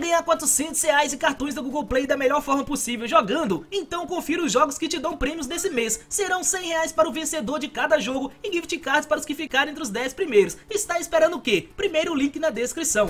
ganhar 400 reais e cartões da Google Play da melhor forma possível jogando? Então confira os jogos que te dão prêmios desse mês. Serão 100 reais para o vencedor de cada jogo e gift cards para os que ficarem entre os 10 primeiros. Está esperando o quê? Primeiro link na descrição.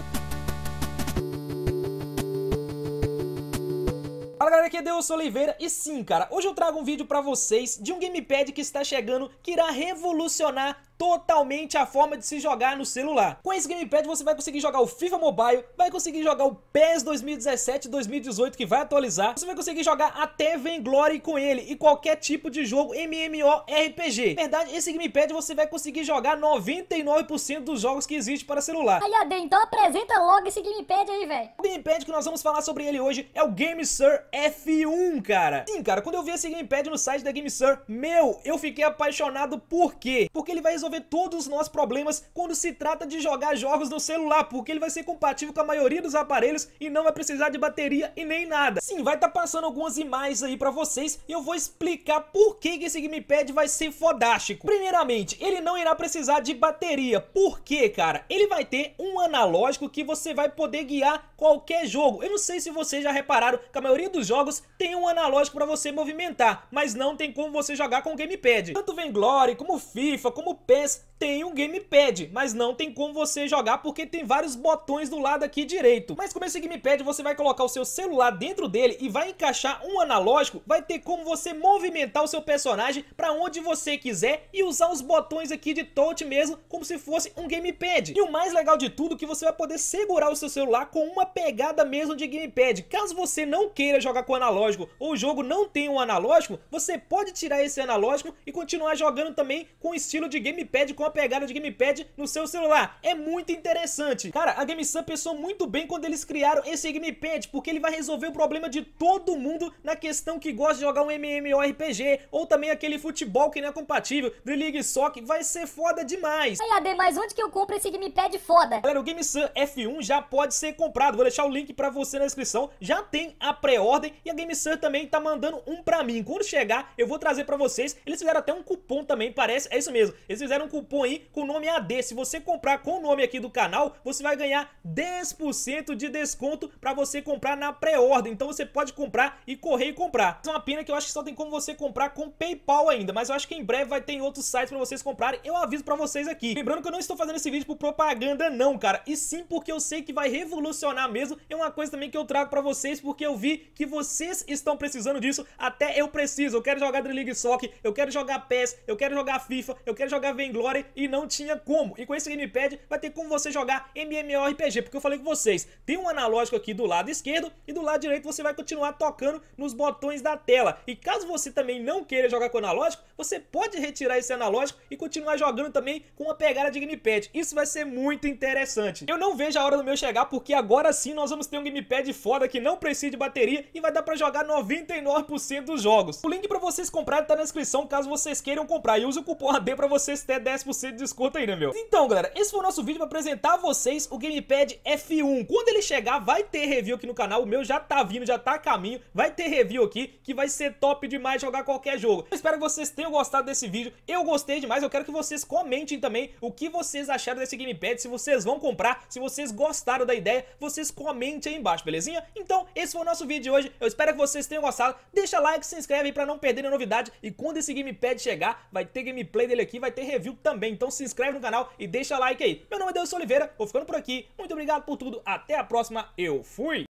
Fala galera, aqui é Deus Oliveira e sim, cara, hoje eu trago um vídeo pra vocês de um gamepad que está chegando que irá revolucionar totalmente a forma de se jogar no celular. Com esse gamepad você vai conseguir jogar o FIFA Mobile, vai conseguir jogar o PES 2017 2018 que vai atualizar, você vai conseguir jogar até Glory com ele e qualquer tipo de jogo MMORPG. Na verdade, esse gamepad você vai conseguir jogar 99% dos jogos que existe para celular. Aí, AD, então apresenta logo esse gamepad aí, velho. O gamepad que nós vamos falar sobre ele hoje é o GameSir F1, cara. Sim, cara, quando eu vi esse gamepad no site da GameSir, meu, eu fiquei apaixonado por quê? Porque ele vai resolver resolver todos os nossos problemas quando se trata de jogar jogos no celular, porque ele vai ser compatível com a maioria dos aparelhos e não vai precisar de bateria e nem nada. Sim, vai estar tá passando algumas imagens aí pra vocês e eu vou explicar por que, esse gamepad vai ser fodástico. Primeiramente, ele não irá precisar de bateria, por quê, cara? Ele vai ter um analógico que você vai poder guiar qualquer jogo. Eu não sei se vocês já repararam que a maioria dos jogos tem um analógico pra você movimentar, mas não tem como você jogar com o gamepad. Tanto Glory como FIFA, como PES, tem um gamepad, mas não tem como você jogar porque tem vários botões do lado aqui direito. Mas como esse gamepad você vai colocar o seu celular dentro dele e vai encaixar um analógico, vai ter como você movimentar o seu personagem para onde você quiser e usar os botões aqui de touch mesmo como se fosse um gamepad. E o mais legal de tudo é que você vai poder segurar o seu celular com uma pegada mesmo de gamepad. Caso você não queira jogar com analógico ou o jogo não tenha um analógico, você pode tirar esse analógico e continuar jogando também com estilo de gamepad gamepad com a pegada de gamepad no seu celular. É muito interessante. Cara, a GameSan pensou muito bem quando eles criaram esse gamepad, porque ele vai resolver o problema de todo mundo na questão que gosta de jogar um MMORPG, ou também aquele futebol que não é compatível, The League Soccer, vai ser foda demais. Aí, AD, mas onde que eu compro esse gamepad foda? Galera, o GameSan F1 já pode ser comprado, vou deixar o link pra você na descrição, já tem a pré-ordem e a GameSan também tá mandando um pra mim. Quando chegar, eu vou trazer pra vocês, eles fizeram até um cupom também, parece, é isso mesmo, eles fizeram libera um cupom aí com o nome AD. Se você comprar com o nome aqui do canal, você vai ganhar 10% de desconto para você comprar na pré-ordem. Então você pode comprar e correr e comprar. É uma pena que eu acho que só tem como você comprar com PayPal ainda, mas eu acho que em breve vai ter outros sites para vocês comprarem. Eu aviso para vocês aqui. Lembrando que eu não estou fazendo esse vídeo por propaganda não, cara, e sim porque eu sei que vai revolucionar mesmo. É uma coisa também que eu trago para vocês porque eu vi que vocês estão precisando disso, até eu preciso. Eu quero jogar The League Soccer, eu quero jogar PES, eu quero jogar FIFA, eu quero jogar Vainglory e não tinha como. E com esse gamepad vai ter como você jogar MMORPG, porque eu falei com vocês, tem um analógico aqui do lado esquerdo e do lado direito você vai continuar tocando nos botões da tela. E caso você também não queira jogar com analógico, você pode retirar esse analógico e continuar jogando também com uma pegada de gamepad. Isso vai ser muito interessante. Eu não vejo a hora do meu chegar, porque agora sim nós vamos ter um gamepad foda que não precisa de bateria e vai dar pra jogar 99% dos jogos. O link pra vocês comprarem tá na descrição, caso vocês queiram comprar. E usa o cupom AD pra vocês até 10% de desconto aí, né, meu. Então, galera, esse foi o nosso vídeo pra apresentar a vocês o Gamepad F1. Quando ele chegar, vai ter review aqui no canal. O meu já tá vindo, já tá a caminho. Vai ter review aqui, que vai ser top demais jogar qualquer jogo. Eu espero que vocês tenham gostado desse vídeo. Eu gostei demais, eu quero que vocês comentem também o que vocês acharam desse Gamepad, se vocês vão comprar, se vocês gostaram da ideia, vocês comentem aí embaixo, belezinha? Então, esse foi o nosso vídeo de hoje. Eu espero que vocês tenham gostado. Deixa like, se inscreve aí pra não perder a novidade. E quando esse Gamepad chegar, vai ter gameplay dele aqui, vai ter review viu também. Então se inscreve no canal e deixa like aí. Meu nome é Deus Oliveira, vou ficando por aqui. Muito obrigado por tudo, até a próxima, eu fui!